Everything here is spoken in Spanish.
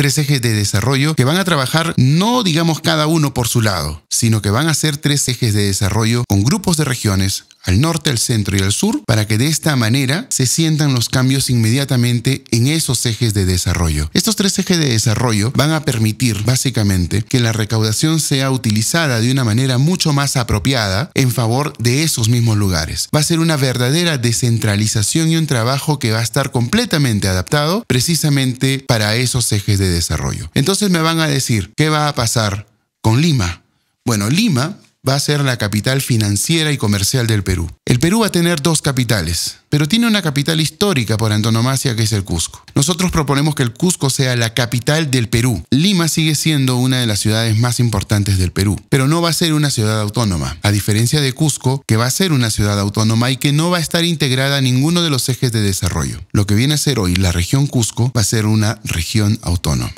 tres ejes de desarrollo que van a trabajar no digamos cada uno por su lado, sino que van a ser tres ejes de desarrollo con grupos de regiones, al norte, al centro y al sur, para que de esta manera se sientan los cambios inmediatamente en esos ejes de desarrollo. Estos tres ejes de desarrollo van a permitir básicamente que la recaudación sea utilizada de una manera mucho más apropiada en favor de esos mismos lugares. Va a ser una verdadera descentralización y un trabajo que va a estar completamente adaptado precisamente para esos ejes de desarrollo. Entonces me van a decir, ¿qué va a pasar con Lima? Bueno, Lima va a ser la capital financiera y comercial del Perú. El Perú va a tener dos capitales, pero tiene una capital histórica por antonomasia que es el Cusco. Nosotros proponemos que el Cusco sea la capital del Perú. Lima sigue siendo una de las ciudades más importantes del Perú, pero no va a ser una ciudad autónoma, a diferencia de Cusco, que va a ser una ciudad autónoma y que no va a estar integrada a ninguno de los ejes de desarrollo. Lo que viene a ser hoy la región Cusco va a ser una región autónoma.